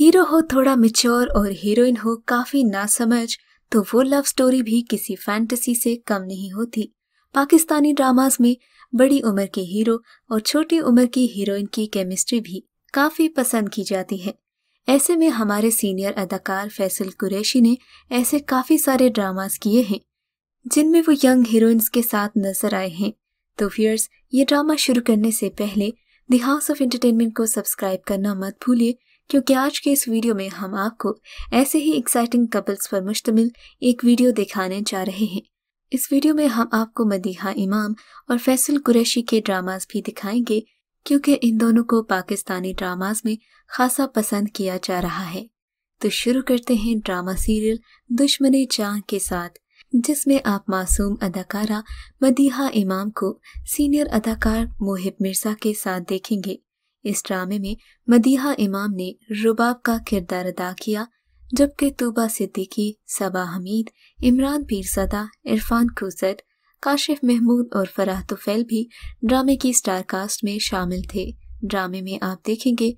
hero हो थोड़ा mature और हीरोइन हो काफी नासमझ तो वो लव स्टोरी भी किसी फैंटेसी से कम नहीं होती पाकिस्तानी ड्रामास में बड़ी उम्र के हीरो और छोटी उम्र की हीरोइन की केमिस्ट्री भी काफी पसंद की जाती है ऐसे में हमारे सीनियर अदाकार फैसल कुरैशी ने ऐसे काफी सारे ड्रामास किए हैं जिनमें वो यंग हीरोइंस के साथ नजर आए हैं तो फियर्स ये ड्रामा शुरू करने से पहले दी हाउस ऑफ एंटरटेनमेंट को सब्सक्राइब करना मत भूलिए क्योंकि आज के इस वीडियो में हम आपको ऐसे ही एक्साइटिंग कपल्स पर मुश्तमिल एक वीडियो दिखाने जा रहे हैं इस वीडियो में हम आपको मदीहा इमाम और फैसल कुरैशी के ड्रामाज भी दिखाएंगे क्योंकि इन दोनों को पाकिस्तानी ड्रामाज में खासा पसंद किया जा रहा है तो शुरू करते हैं ड्रामा सीरियल दुश्मन चाह के साथ जिसमें आप मासूम अदाकारा मदीहा इमाम को सीनियर अदाकार मोहिब मिर्जा के साथ देखेंगे इस ड्रामे में मदीहा इमाम ने रुबाब का किरदार अदा किया जबकि तूबा सिद्दीकी सबा हमीद इमरान पीरसदा इरफान क्रूसर काशिफ महमूद और फराह तुफैल भी ड्रामे की स्टार कास्ट में शामिल थे ड्रामे में आप देखेंगे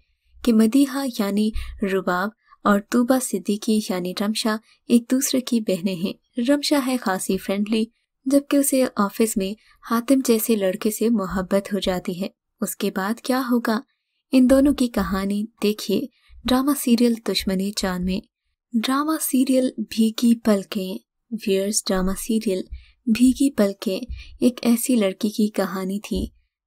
कि मदीहा यानी रुबाब और तूबा सिद्दीकी यानी रमशा एक दूसरे की बहनें हैं रमशा है खासी फ्रेंडली जबकि उसे ऑफिस में हातिम जैसे लड़के से मोहब्बत हो जाती है उसके बाद क्या होगा इन दोनों की कहानी देखिए ड्रामा सीरियल दुश्मनी चांद में ड्रामा सीरियल भीगी पलकें वियर्स ड्रामा सीरियल भीगी पलकें एक ऐसी लड़की की कहानी थी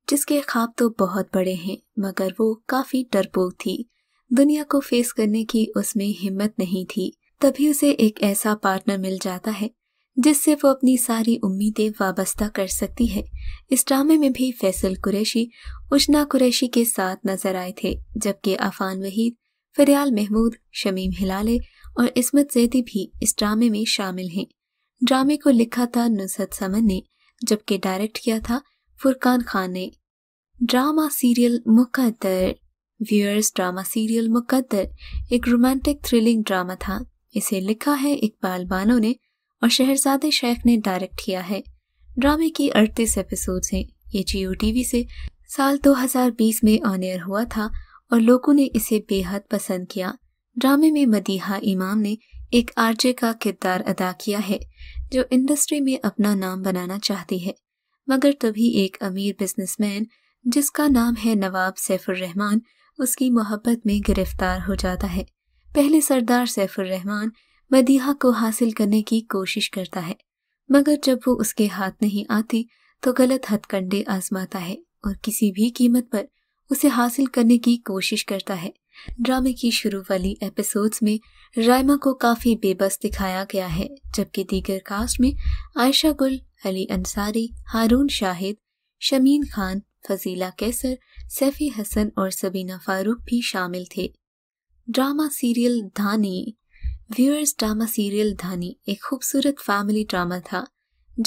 जिसके ख्वाब तो बहुत बड़े हैं मगर वो काफी डरपोक थी दुनिया को फेस करने की उसमें हिम्मत नहीं थी तभी उसे एक ऐसा पार्टनर मिल जाता है जिससे वो अपनी सारी उम्मीदें वाबस्ता कर सकती है इस ड्रामे में भी फैसल कुरैशी उशना कुरैशी के साथ नजर आए थे जबकि अफान वहीद फरियाल महमूद शमीम हिलाले और इसमत जैदी भी इस ड्रामे में शामिल हैं ड्रामे को लिखा था नुसरत समन ने जबकि डायरेक्ट किया था फुरकान खान ने drama serial Muqaddar viewers drama serial Muqaddar एक रोमांटिक थ्रिलिंग ड्रामा था इसे लिखा है इकबाल बानो ने और शहरजादे शेख ने डायरेक्ट किया है ड्रामे की अड़तीस एपिसोड्स हैं ये जियो टीवी से साल 2020 में ऑन एयर हुआ था और लोगों ने इसे बेहद पसंद किया ड्रामे में मदीहा इमाम ने एक आरजे का किरदार अदा किया है जो इंडस्ट्री में अपना नाम बनाना चाहती है मगर तभी एक अमीर बिजनेसमैन जिसका नाम है नवाब सैफुर रहमान उसकी मोहब्बत में गिरफ्तार हो जाता है पहले सरदार सैफुर रहमान मदीहा को हासिल करने की कोशिश करता है मगर जब वो उसके हाथ नहीं आती तो गलत हथकंडे आजमाता है और किसी भी कीमत पर उसे हासिल करने की कोशिश करता है ड्रामे की शुरू वाली एपिसोड्स में रायमा को काफ़ी बेबस दिखाया गया है जबकि दीगर कास्ट में आयशा गुल अली अंसारी हारून शाहिद शमीन खान फजीला कैसर सैफी हसन और सबीना फारूक भी शामिल थे drama serial Dhaani viewers drama serial Dhaani एक खूबसूरत फैमिली ड्रामा था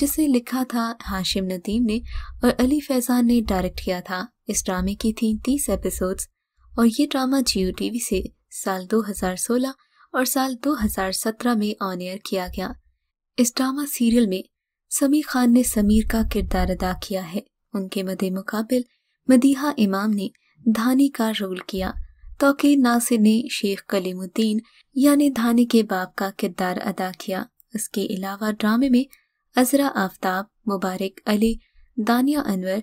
जिसे लिखा था हाशिम नदीम ने और अली फैजान ने डायरेक्ट किया था इस ड्रामे की थी तीस एपिसोड्स और ये ड्रामा जियो टीवी से साल 2016 और साल 2017 में ऑन एयर किया गया इस ड्रामा सीरियल में समी खान ने समीर का किरदार अदा किया है उनके मदे मुकाबिल मदीहा इमाम ने धानी का रोल किया तोकी नासिर ने शेख कलीमुद्दीन यानी धानी के बाप का किरदार अदा किया इसके अलावा ड्रामे में अजरा आफ्ताब मुबारक अली दानिया अनवर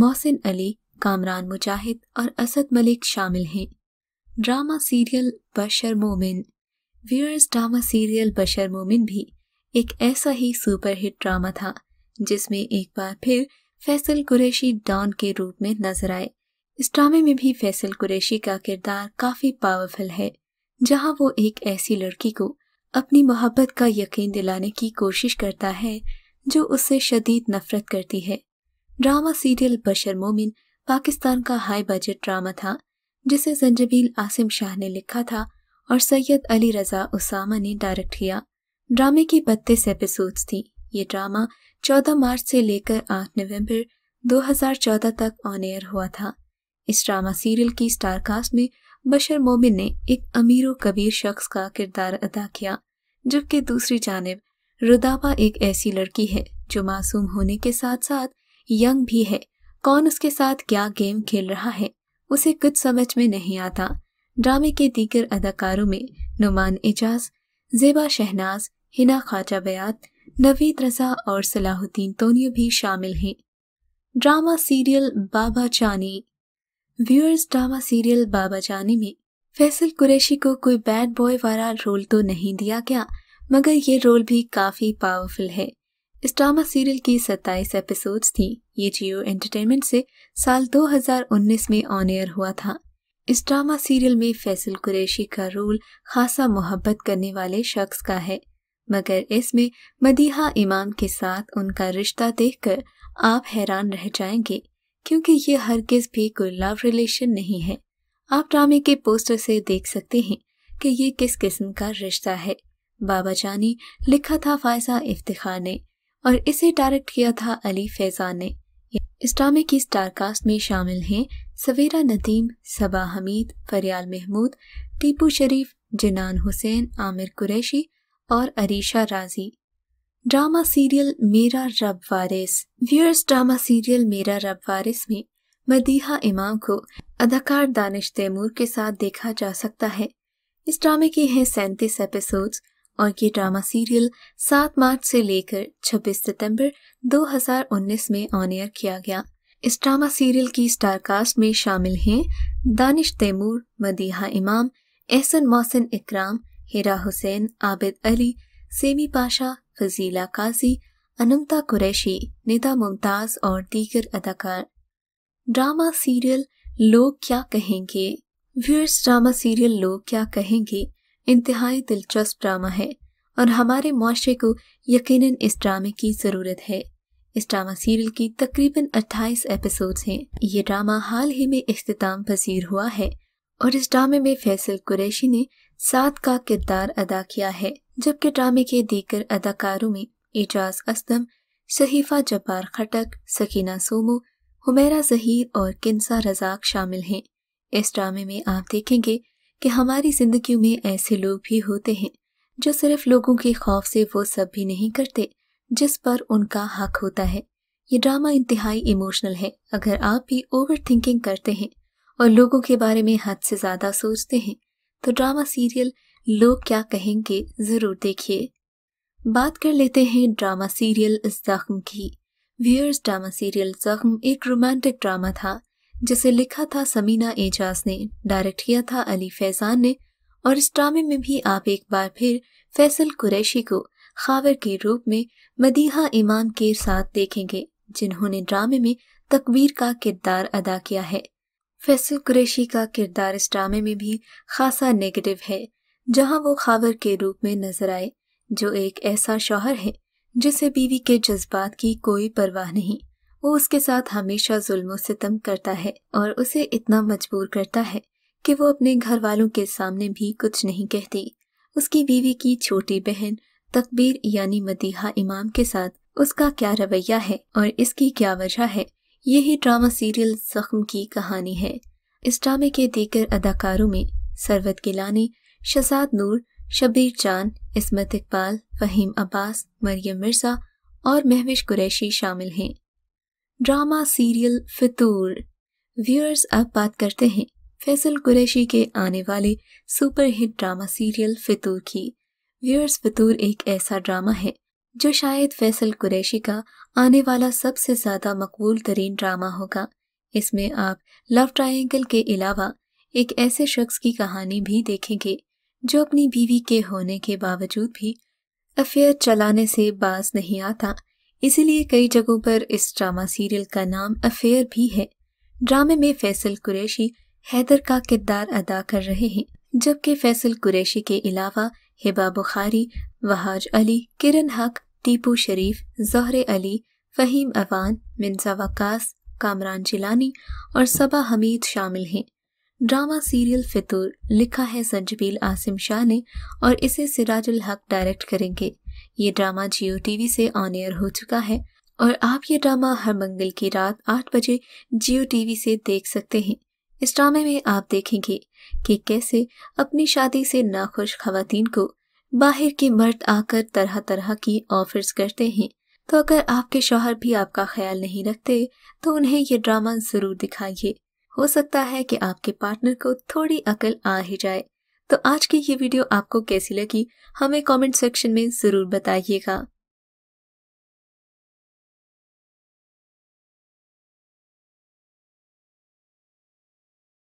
मोहसिन अली कामरान मुजाहिद और असद मलिक शामिल हैं ड्रामा सीरियल बशर मोमिन व्यूअर्स ड्रामा सीरियल बशर मोमिन भी एक ऐसा ही सुपरहिट ड्रामा था जिसमें एक बार फिर फैसल कुरैशी डॉन के रूप में नजर आए इस ड्रामे में भी फैसल कुरैशी का किरदार काफ़ी पावरफुल है जहां वो एक ऐसी लड़की को अपनी मोहब्बत का यकीन दिलाने की कोशिश करता है जो उससे शदीद नफरत करती है ड्रामा सीरियल बशर मोमिन पाकिस्तान का हाई बजट ड्रामा था जिसे जंजबील आसिम शाह ने लिखा था और सैयद अली रज़ा उसामा ने डायरेक्ट किया ड्रामे की बत्तीस एपिसोड थी ये ड्रामा 14 मार्च से लेकर 8 नवंबर 2014 तक ऑन एयर हुआ था इस ड्रामा सीरियल की स्टारकास्ट में बशर मोमिन ने एक अमीर कबीर शख्स का किरदार अदा किया जबकि दूसरी जानब रुदाबा एक ऐसी लड़की है जो मासूम होने के साथ साथ यंग भी है कौन उसके साथ क्या गेम खेल रहा है उसे कुछ समझ में नहीं आता ड्रामे के दीगर अदाकारों में नुमान एजाज जेबा शहनाज हिना खाजा बयात नवीद रजा और सलाहुद्दीन तोनियो भी शामिल हैं ड्रामा सीरियल बाबा चानी व्यूअर्स ड्रामा सीरियल बाबा जाने में फैसल कुरैशी को कोई बैड बॉय वाला रोल तो नहीं दिया गया मगर ये रोल भी काफी पावरफुल है इस ड्रामा सीरियल की 27 एपिसोड्स थी ये जियो एंटरटेनमेंट से साल 2019 में ऑन एयर हुआ था इस ड्रामा सीरियल में फैसल कुरैशी का रोल खासा मोहब्बत करने वाले शख्स का है मगर इसमें मदीहा इमाम के साथ उनका रिश्ता देखकर आप हैरान रह जाएंगे क्योंकि ये हर किस भी कोई लव रिलेशन नहीं है आप ड्रामे के पोस्टर से देख सकते हैं कि ये किस किस्म का रिश्ता है बाबा जानी लिखा था फायजा इफ्तिखार ने और इसे डायरेक्ट किया था अली फैजान ने इस ड्रामे की स्टारकास्ट में शामिल हैं सवेरा नदीम सबा हमीद फरियाल महमूद टीपू शरीफ जिनान हुसैन आमिर कुरैशी और अरीशा राजी ड्रामा सीरियल मेरा रब वारिस व्यूअर्स ड्रामा सीरियल मेरा रब वारिस में मदीहा इमाम को अदाकार दानिश तैमूर के साथ देखा जा सकता है इस ड्रामे के हैं सैंतीस एपिसोड्स और ये ड्रामा सीरियल 7 मार्च से लेकर 26 सितंबर 2019 में ऑन एयर किया गया इस ड्रामा सीरियल की स्टार कास्ट में शामिल हैं दानिश तैमूर मदीहा इमाम एहसन मोहसिन इकराम हिरा हुसैन आबिद अली सेमी पाशा फजीला काजी अनमता कुरैशी निदा मुमताज और दीगर अदाकार ड्रामा सीरियल लोग क्या कहेंगे व्यूअर्स ड्रामा सीरियल लोग क्या कहेंगे इंतहाई दिलचस्प ड्रामा है और हमारे माशरे को यकीनन इस ड्रामे की ज़रूरत है इस ड्रामा सीरियल की तकरीबन 28 एपिसोड्स हैं ये ड्रामा हाल ही में अख्ताम पसीर हुआ है और इस ड्रामे में फैसल कुरैशी ने साथ का किरदार अदा किया है जबकि ड्रामे के दीगर अदाकारों में एजाज असदम शहीफा जब्बार खटक सकीना सोमू हुमेरा जहीर और किन्सा रजाक शामिल हैं इस ड्रामे में आप देखेंगे कि हमारी जिंदगी में ऐसे लोग भी होते हैं जो सिर्फ लोगों के खौफ से वो सब भी नहीं करते जिस पर उनका हक होता है ये ड्रामा इंतहाई इमोशनल है अगर आप भी ओवर थिंकिंग करते हैं और लोगों के बारे में हद से ज़्यादा सोचते हैं तो ड्रामा सीरियल लोग क्या कहेंगे जरूर देखिए बात कर लेते हैं ड्रामा सीरियल जख्म की वियर्स ड्रामा सीरियल जख्म एक रोमांटिक ड्रामा था जिसे लिखा था समीना एजाज ने डायरेक्ट किया था अली फैजान ने और इस ड्रामे में भी आप एक बार फिर फैसल कुरैशी को खावर के रूप में मदीहा इमाम के साथ देखेंगे जिन्होंने ड्रामे में तकबीर का किरदार अदा किया है फैसल कुरेशी का किरदार इस ड्रामे में भी खासा नेगेटिव है जहां वो खावर के रूप में नजर आए जो एक ऐसा शौहर है जिसे बीवी के जज्बात की कोई परवाह नहीं वो उसके साथ हमेशा जुल्म सितम करता है और उसे इतना मजबूर करता है कि वो अपने घर वालों के सामने भी कुछ नहीं कहती उसकी बीवी की छोटी बहन तकबीर यानी मदीहा इमाम के साथ उसका क्या रवैया है और इसकी क्या वजह है यही ड्रामा सीरियल जख्म की कहानी है इस ड्रामे के देकर अदाकारों में सरवत गिलानी शजाद नूर शबीर चांद इसमत इकबाल फहीम अब्बास मरियम मिर्ज़ा और महविश कुरैशी शामिल हैं ड्रामा सीरियल फितूर व्यूअर्स अब बात करते हैं फैसल कुरैशी के आने वाले सुपरहिट ड्रामा सीरियल फितूर की व्यूअर्स फितूर एक ऐसा ड्रामा है जो शायद फैसल कुरैशी का आने वाला सबसे ज़्यादा मकबूल तरीन ड्रामा होगा इसमें आप लव ट्रायंगल के अलावा एक ऐसे शख्स की कहानी भी देखेंगे जो अपनी बीवी के होने के बावजूद भी अफेयर चलाने से बाज नहीं आता इसीलिए कई जगहों पर इस ड्रामा सीरियल का नाम अफेयर भी है ड्रामे में फैसल कुरैशी हैदर का किरदार अदा कर रहे हैं जबकि फैसल कुरैशी के अलावा हिबा बुखारी वहाज अली किरण हक टीपू शरीफ जहर अली फ़हीम अवान मिन्सा वकास कामरान जिलानी और सबा हमीद शामिल हैं ड्रामा सीरियल फितूर लिखा है संजबील आसिम शाह ने और इसे सिराजुल हक डायरेक्ट करेंगे ये ड्रामा जियो टीवी से ऑन एयर हो चुका है और आप ये ड्रामा हर मंगल की रात आठ बजे जियो टीवी से देख सकते हैं इस ड्रामे में आप देखेंगे कि कैसे अपनी शादी से नाखुश खातन को बाहर के मर्द आकर तरह तरह की ऑफर्स करते हैं तो अगर आपके शोहर भी आपका ख्याल नहीं रखते तो उन्हें ये ड्रामा जरूर दिखाइए हो सकता है कि आपके पार्टनर को थोड़ी अकल आ ही जाए तो आज की ये वीडियो आपको कैसी लगी हमें कमेंट सेक्शन में ज़रूर बताइएगा